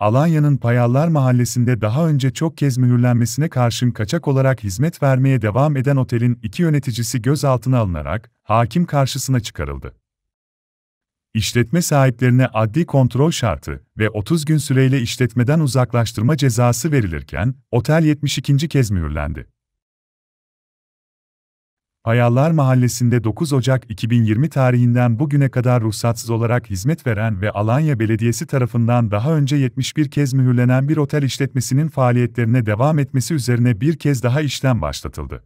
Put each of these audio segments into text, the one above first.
Alanya'nın Payallar Mahallesi'nde daha önce çok kez mühürlenmesine karşın kaçak olarak hizmet vermeye devam eden otelin iki yöneticisi gözaltına alınarak hakim karşısına çıkarıldı. İşletme sahiplerine adli kontrol şartı ve 30 gün süreyle işletmeden uzaklaştırma cezası verilirken otel 72. kez mühürlendi. Hayallar Mahallesi'nde 9 Ocak 2020 tarihinden bugüne kadar ruhsatsız olarak hizmet veren ve Alanya Belediyesi tarafından daha önce 71 kez mühürlenen bir otel işletmesinin faaliyetlerine devam etmesi üzerine bir kez daha işlem başlatıldı.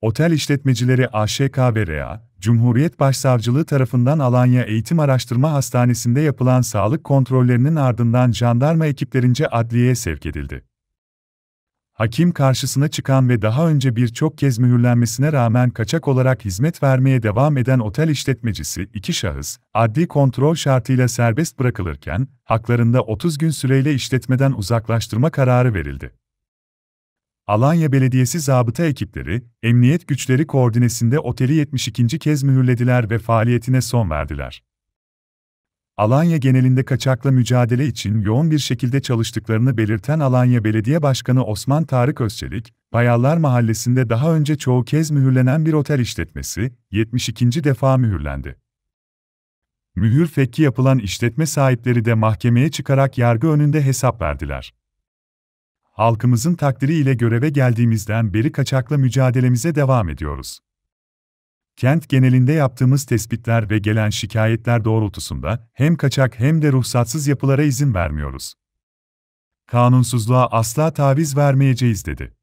Otel işletmecileri AŞK ve REA, Cumhuriyet Başsavcılığı tarafından Alanya Eğitim Araştırma Hastanesi'nde yapılan sağlık kontrollerinin ardından jandarma ekiplerince adliyeye sevk edildi hakim karşısına çıkan ve daha önce birçok kez mühürlenmesine rağmen kaçak olarak hizmet vermeye devam eden otel işletmecisi iki şahıs, adli kontrol şartıyla serbest bırakılırken, haklarında 30 gün süreyle işletmeden uzaklaştırma kararı verildi. Alanya Belediyesi zabıta ekipleri, emniyet güçleri koordinesinde oteli 72. kez mühürlediler ve faaliyetine son verdiler. Alanya genelinde kaçakla mücadele için yoğun bir şekilde çalıştıklarını belirten Alanya Belediye Başkanı Osman Tarık Özçelik, Bayallar Mahallesi'nde daha önce çoğu kez mühürlenen bir otel işletmesi, 72. defa mühürlendi. Mühür fekki yapılan işletme sahipleri de mahkemeye çıkarak yargı önünde hesap verdiler. Halkımızın takdiri ile göreve geldiğimizden beri kaçakla mücadelemize devam ediyoruz. Kent genelinde yaptığımız tespitler ve gelen şikayetler doğrultusunda hem kaçak hem de ruhsatsız yapılara izin vermiyoruz. Kanunsuzluğa asla taviz vermeyeceğiz dedi.